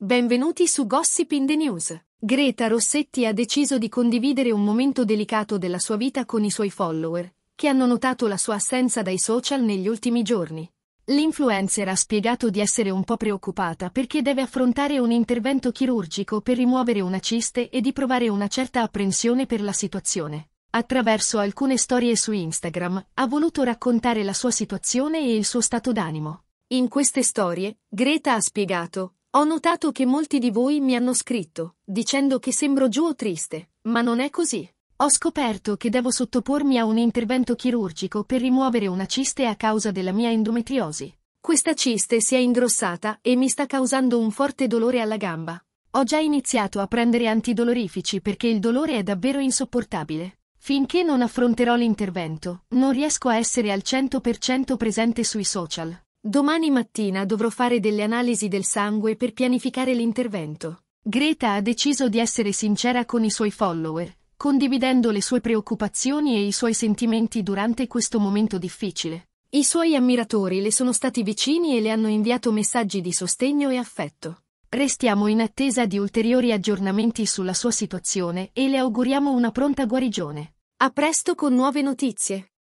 Benvenuti su Gossip in the News. Greta Rossetti ha deciso di condividere un momento delicato della sua vita con i suoi follower, che hanno notato la sua assenza dai social negli ultimi giorni. L'influencer ha spiegato di essere un po' preoccupata perché deve affrontare un intervento chirurgico per rimuovere una ciste e di provare una certa apprensione per la situazione. Attraverso alcune storie su Instagram, ha voluto raccontare la sua situazione e il suo stato d'animo. In queste storie, Greta ha spiegato, ho notato che molti di voi mi hanno scritto, dicendo che sembro giù o triste, ma non è così. Ho scoperto che devo sottopormi a un intervento chirurgico per rimuovere una ciste a causa della mia endometriosi. Questa ciste si è ingrossata e mi sta causando un forte dolore alla gamba. Ho già iniziato a prendere antidolorifici perché il dolore è davvero insopportabile. Finché non affronterò l'intervento, non riesco a essere al 100% presente sui social. Domani mattina dovrò fare delle analisi del sangue per pianificare l'intervento. Greta ha deciso di essere sincera con i suoi follower, condividendo le sue preoccupazioni e i suoi sentimenti durante questo momento difficile. I suoi ammiratori le sono stati vicini e le hanno inviato messaggi di sostegno e affetto. Restiamo in attesa di ulteriori aggiornamenti sulla sua situazione e le auguriamo una pronta guarigione. A presto con nuove notizie.